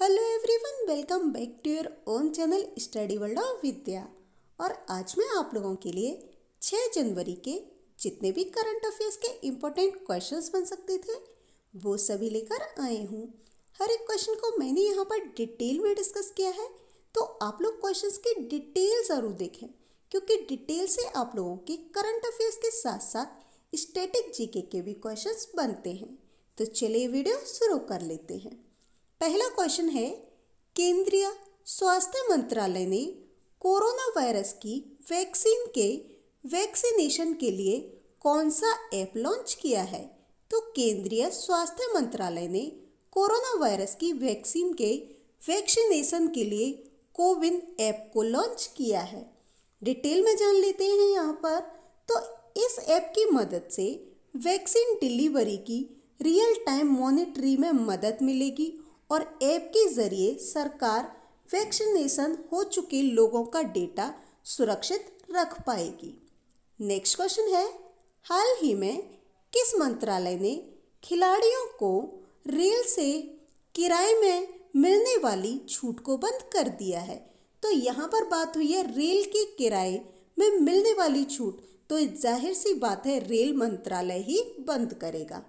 hello everyone welcome back to your own channel study world of Vidya और आज मैं आप लोगों के लिए 6 जनवरी के जितने भी करंट अफेयर्स के इम्पोर्टेंट क्वेश्चंस बन सकते थे वो सभी लेकर आए हूँ हर एक क्वेश्चन को मैंने यहाँ पर डिटेल में डिस्कस किया है तो आप लोग क्वेश्चंस की डिटेल ज़रूर देखें क्योंकि डिटेल से आप लोगों के करंट अफेयर्स के साथ साथ स्टेटिक जीके के भी क्वेश्चंस बनते हैं तो चलिए वीडियो शुरू कर लेते हैं पहला क्वेश्चन है केंद्रीय स्वास्थ्य मंत्रालय ने कोरोना वायरस की वैक्सीन के वैक्सीनेशन के लिए कौन सा ऐप लॉन्च किया है तो केंद्रीय स्वास्थ्य मंत्रालय ने कोरोना वायरस की वैक्सीन के वैक्सीनेशन के लिए कोविन ऐप को लॉन्च किया है डिटेल में जान लेते हैं यहाँ पर तो इस ऐप की मदद से वैक्सीन डिलीवरी की रियल टाइम मॉनिटरी में मदद मिलेगी और ऐप के ज़रिए सरकार वैक्सीनेशन हो चुके लोगों का डेटा सुरक्षित रख पाएगी नेक्स्ट क्वेश्चन है हाल ही में किस मंत्रालय ने खिलाड़ियों को रेल से किराए में मिलने वाली छूट को बंद कर दिया है तो यहाँ पर बात हुई है रेल के किराए में मिलने वाली छूट तो जाहिर सी बात है रेल मंत्रालय ही बंद करेगा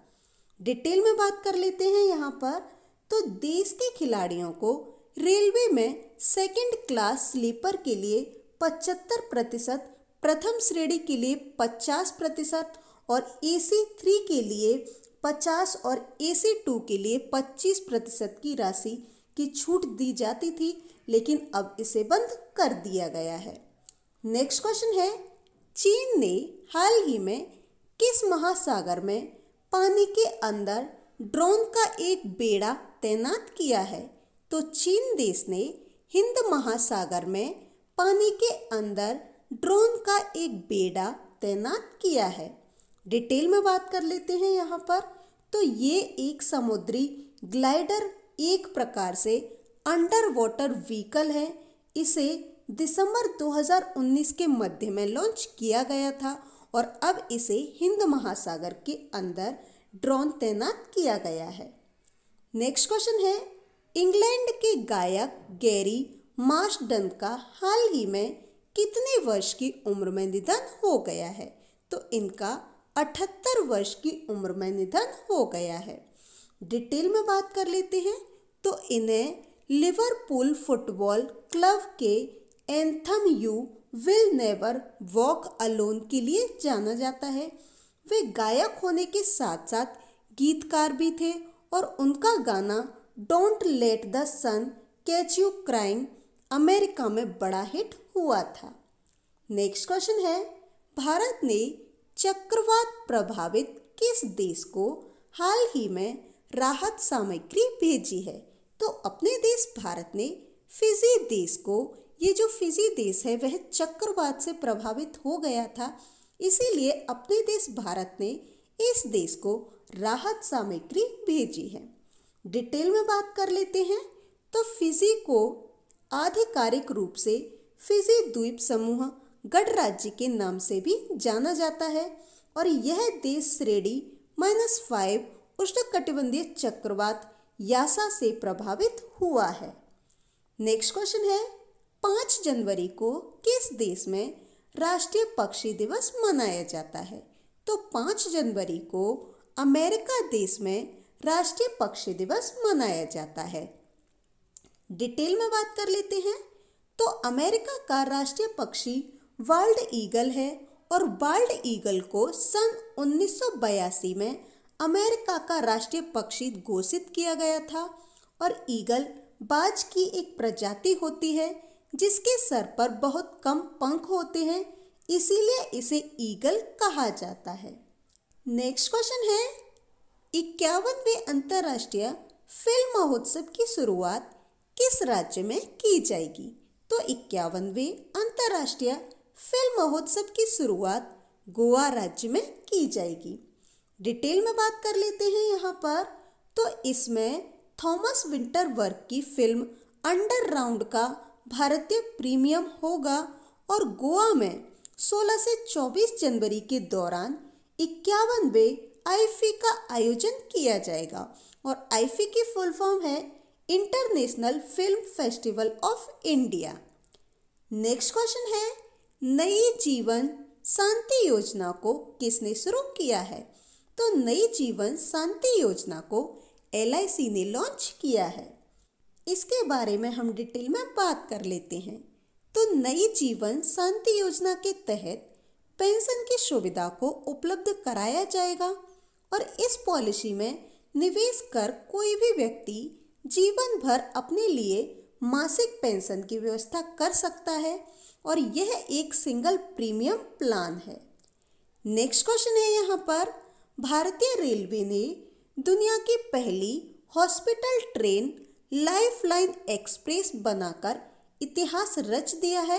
डिटेल में बात कर लेते हैं यहाँ पर तो देश के खिलाड़ियों को रेलवे में सेकंड क्लास स्लीपर के लिए 75 प्रतिशत प्रथम श्रेणी के लिए 50 प्रतिशत और ए सी थ्री के लिए 50 और ए सी टू के लिए 25 प्रतिशत की राशि की छूट दी जाती थी लेकिन अब इसे बंद कर दिया गया है नेक्स्ट क्वेश्चन है चीन ने हाल ही में किस महासागर में पानी के अंदर ड्रोन का एक बेड़ा तैनात किया है तो चीन देश ने हिंद महासागर में पानी के अंदर ड्रोन का एक बेड़ा तैनात किया है डिटेल में बात कर लेते हैं यहाँ पर तो ये एक समुद्री ग्लाइडर एक प्रकार से अंडर वाटर व्हीकल है इसे दिसंबर 2019 के मध्य में लॉन्च किया गया था और अब इसे हिंद महासागर के अंदर ड्रोन तैनात किया गया है नेक्स्ट क्वेश्चन है इंग्लैंड के गायक गैरी मार्शडन का हाल ही में कितने वर्ष की उम्र में निधन हो गया है तो इनका अठहत्तर वर्ष की उम्र में निधन हो गया है डिटेल में बात कर लेते हैं तो इन्हें लिवरपूल फुटबॉल क्लब के anthem you will never walk alone के लिए जाना जाता है वे गायक होने के साथ साथ गीतकार भी थे और उनका गाना don't let the sun catch you crying America में बड़ा हिट हुआ था नेक्स्ट क्वेश्चन है भारत ने चक्रवात प्रभावित किस देश को हाल ही में राहत सामग्री भेजी है तो अपने देश भारत ने फिजी देश को ये जो फिजी देश है वह चक्रवात से प्रभावित हो गया था इसीलिए अपने देश भारत ने इस देश को राहत सामग्री भेजी है डिटेल में बात कर लेते हैं तो फिजी को आधिकारिक रूप से फिजी द्वीप समूह गणराज्य के नाम से भी जाना जाता है और यह देश श्रेणी माइनस फाइव उष्णकटिबंधीय चक्रवात यासा से प्रभावित हुआ है नेक्स्ट क्वेश्चन है पाँच जनवरी को किस देश में राष्ट्रीय पक्षी दिवस मनाया जाता है तो पाँच जनवरी को अमेरिका देश में राष्ट्रीय पक्षी दिवस मनाया जाता है डिटेल में बात कर लेते हैं तो अमेरिका का राष्ट्रीय पक्षी वर्ल्ड ईगल है और वर्ल्ड ईगल को सन 1982 में अमेरिका का राष्ट्रीय पक्षी घोषित किया गया था और ईगल बाज की एक प्रजाति होती है जिसके सर पर बहुत कम पंख होते हैं इसीलिए इसे ईगल कहा जाता है नेक्स्ट क्वेश्चन है इक्यावनवे अंतर्राष्ट्रीय फिल्म महोत्सव की शुरुआत किस राज्य में की जाएगी तो इक्यावनवे अंतर्राष्ट्रीय फिल्म महोत्सव की शुरुआत गोवा राज्य में की जाएगी डिटेल में बात कर लेते हैं यहाँ पर तो इसमें थॉमस विंटर वर्क की फिल्म अंडरग्राउंड का भारतीय प्रीमियम होगा और गोवा में 16 से 24 जनवरी के दौरान इक्यावनवे आईफी का आयोजन किया जाएगा और आईफी की फुल फॉर्म है International Film Festival of India next question है नई जीवन शांति योजना को किसने शुरू किया है तो नई जीवन शांति योजना को एल ने लॉन्च किया है इसके बारे में हम डिटेल में बात कर लेते हैं तो नई जीवन शांति योजना के तहत पेंशन की सुविधा को उपलब्ध कराया जाएगा और इस पॉलिसी में निवेश कर कोई भी व्यक्ति जीवन भर अपने लिए मासिक पेंशन की व्यवस्था कर सकता है और यह एक सिंगल प्रीमियम प्लान है नेक्स्ट क्वेश्चन है यहाँ पर भारतीय रेलवे ने दुनिया की पहली हॉस्पिटल ट्रेन लाइफलाइन एक्सप्रेस बनाकर इतिहास रच दिया है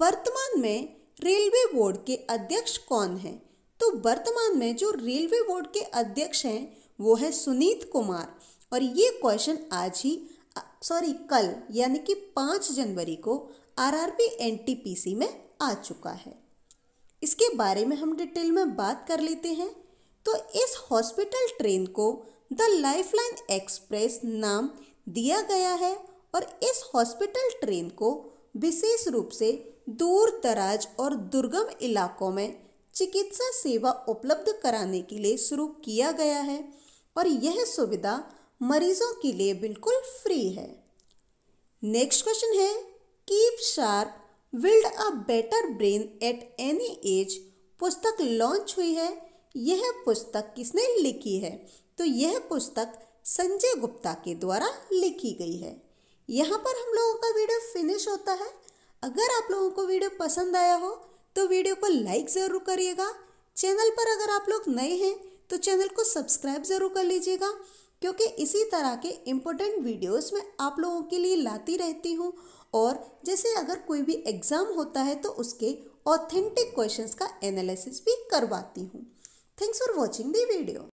वर्तमान में रेलवे बोर्ड के अध्यक्ष कौन है तो वर्तमान में जो रेलवे बोर्ड के अध्यक्ष हैं वो है सुनीत कुमार और ये क्वेश्चन आज ही सॉरी कल यानी कि पाँच जनवरी को आरआरबी एनटीपीसी में आ चुका है इसके बारे में हम डिटेल में बात कर लेते हैं तो इस हॉस्पिटल ट्रेन को द लाइफलाइन एक्सप्रेस नाम दिया गया है और इस हॉस्पिटल ट्रेन को विशेष रूप से दूर दराज और दुर्गम इलाकों में चिकित्सा सेवा उपलब्ध कराने के लिए शुरू किया गया है और यह सुविधा मरीजों के लिए बिल्कुल फ्री है नेक्स्ट क्वेश्चन है keep sharp build a better brain at any age पुस्तक लॉन्च हुई है यह पुस्तक किसने लिखी है तो यह पुस्तक संजय गुप्ता के द्वारा लिखी गई है यहाँ पर हम लोगों का वीडियो फिनिश होता है अगर आप लोगों को वीडियो पसंद आया हो तो वीडियो को लाइक ज़रूर करिएगा चैनल पर अगर आप लोग नए हैं तो चैनल को सब्सक्राइब ज़रूर कर लीजिएगा क्योंकि इसी तरह के इम्पोर्टेंट वीडियोस मैं आप लोगों के लिए लाती रहती हूँ और जैसे अगर कोई भी एग्ज़ाम होता है तो उसके ऑथेंटिक क्वेश्चंस का एनालिसिस भी करवाती हूँ thanks for watching the video